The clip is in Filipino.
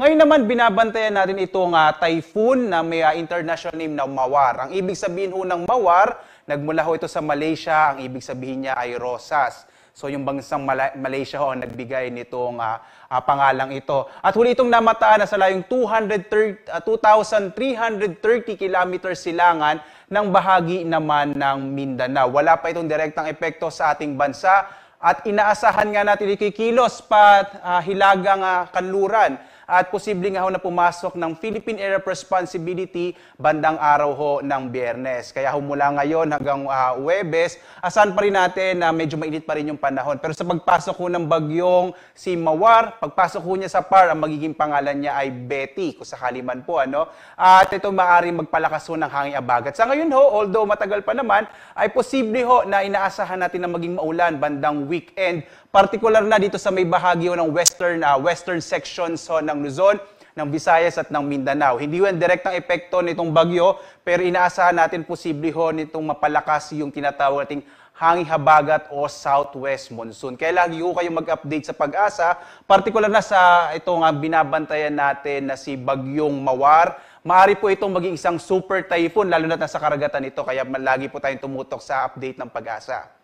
Ngayon naman, binabantayan natin itong uh, typhoon na may uh, international name na Mawar. Ang ibig sabihin ho ng Mawar, nagmula ho ito sa Malaysia, ang ibig sabihin niya ay Rosas. So yung bansang Mal- Malaysia ho ang nagbigay nitong uh, uh, pangalang ito. At huli itong namataan na sa layong 230, 2,330 km silangan ng bahagi naman ng Mindanao. Wala pa itong direktang epekto sa ating bansa at inaasahan nga natin ikikilos pa uh, hilagang uh, kanluran at posibleng ho na pumasok ng Philippine Air Responsibility bandang araw ho ng biyernes. Kaya ho mula ngayon hanggang uh, ah, Webes, asan pa rin natin na uh, medyo mainit pa rin yung panahon. Pero sa pagpasok ho ng bagyong si Mawar, pagpasok ho niya sa par, ang magiging pangalan niya ay Betty, kung sakali man po. Ano? at ito maaaring magpalakas ho ng hangin abagat. Sa ngayon ho, although matagal pa naman, ay posible ho na inaasahan natin na maging maulan bandang weekend, particular na dito sa may bahagi ho ng West western uh, western section so ng Luzon, ng Visayas at ng Mindanao. Hindi yun direktang epekto nitong bagyo, pero inaasahan natin posible ho nitong mapalakas yung tinatawag nating hangin habagat o southwest monsoon. Kaya lagi ko kayong mag-update sa pag-asa, partikular na sa itong binabantayan natin na si Bagyong Mawar. Maari po itong maging isang super typhoon, lalo na sa karagatan ito, kaya lagi po tayong tumutok sa update ng pag-asa.